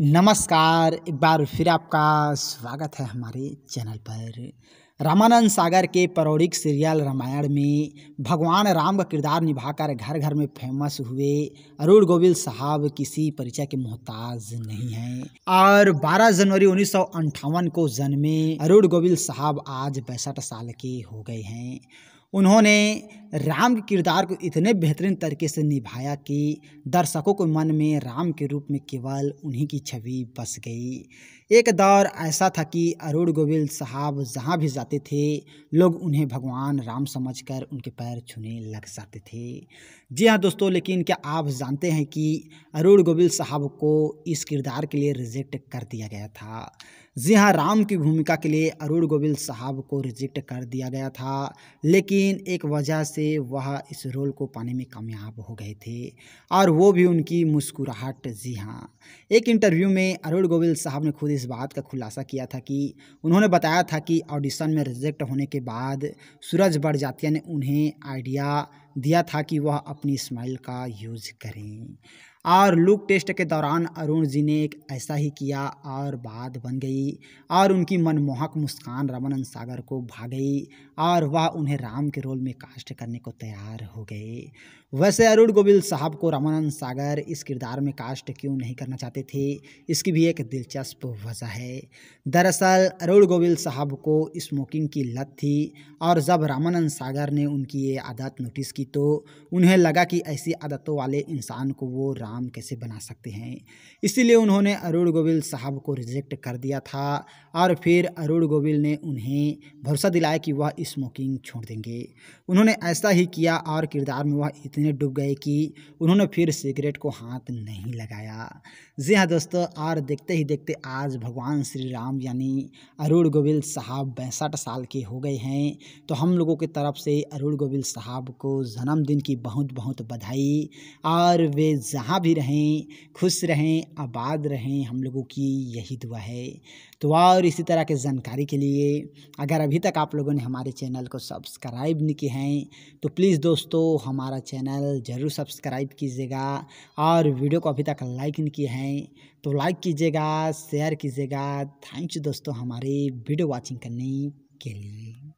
नमस्कार एक बार फिर आपका स्वागत है हमारे चैनल पर रामानंद सागर के पौराणिक सीरियल रामायण में भगवान राम का किरदार निभाकर घर घर में फेमस हुए अरुण गोविल साहब किसी परिचय के मोहताज नहीं हैं और 12 जनवरी उन्नीस को जन्मे अरुण गोविल साहब आज पैंसठ साल के हो गए हैं उन्होंने राम के किरदार को इतने बेहतरीन तरीके से निभाया कि दर्शकों के मन में राम के रूप में केवल उन्हीं की छवि बस गई एक दौर ऐसा था कि अरुण गोविल साहब जहाँ भी जाते थे लोग उन्हें भगवान राम समझकर उनके पैर छूने लग जाते थे जी हाँ दोस्तों लेकिन क्या आप जानते हैं कि अरुण गोविल साहब को इस किरदार के लिए रिजेक्ट कर दिया गया था जी हाँ राम की भूमिका के लिए अरुण गोविल साहब को रिजेक्ट कर दिया गया था लेकिन एक वजह से वह इस रोल को पाने में कामयाब हो गए थे और वो भी उनकी मुस्कुराहट जी हाँ एक इंटरव्यू में अरुण गोविल साहब ने खुद इस इस बात का खुलासा किया था कि उन्होंने बताया था कि ऑडिशन में रिजेक्ट होने के बाद सूरज बड़जातिया ने उन्हें आइडिया दिया था कि वह अपनी स्माइल का यूज करें और लुक टेस्ट के दौरान अरुण जी ने एक ऐसा ही किया और बात बन गई और उनकी मनमोहक मुस्कान रमन सागर को भा गई और वह उन्हें राम के रोल में कास्ट करने को तैयार हो गए वैसे अरुण गोविंद साहब को रमन सागर इस किरदार में कास्ट क्यों नहीं करना चाहते थे इसकी भी एक दिलचस्प वजह है दरअसल अरुण गोविंद साहब को स्मोकिंग की लत थी और जब रामानंद सागर ने उनकी ये आदत नोटिस की की तो उन्हें लगा कि ऐसी आदतों वाले इंसान को वो राम कैसे बना सकते हैं इसीलिए उन्होंने अरुण गोविल साहब को रिजेक्ट कर दिया था और फिर अरुण गोविल ने उन्हें भरोसा दिलाया कि वह स्मोकिंग छोड़ देंगे उन्होंने ऐसा ही किया और किरदार में वह इतने डूब गए कि उन्होंने फिर सिगरेट को हाथ नहीं लगाया जी हाँ दोस्तों और देखते ही देखते आज भगवान श्री राम यानी अरुण गोविल साहब पैंसठ साल के हो गए हैं तो हम लोगों की तरफ से अरुण गोविल साहब को जन्मदिन की बहुत बहुत बधाई और वे जहाँ भी रहें खुश रहें आबाद रहें हम लोगों की यही दुआ है तो और इसी तरह के जानकारी के लिए अगर अभी तक आप लोगों ने हमारे चैनल को सब्सक्राइब नहीं किए हैं तो प्लीज़ दोस्तों हमारा चैनल ज़रूर सब्सक्राइब कीजिएगा और वीडियो को अभी तक लाइक नहीं किए हैं तो लाइक कीजिएगा शेयर कीजिएगा थैंक यू दोस्तों हमारे वीडियो वॉचिंग करने के लिए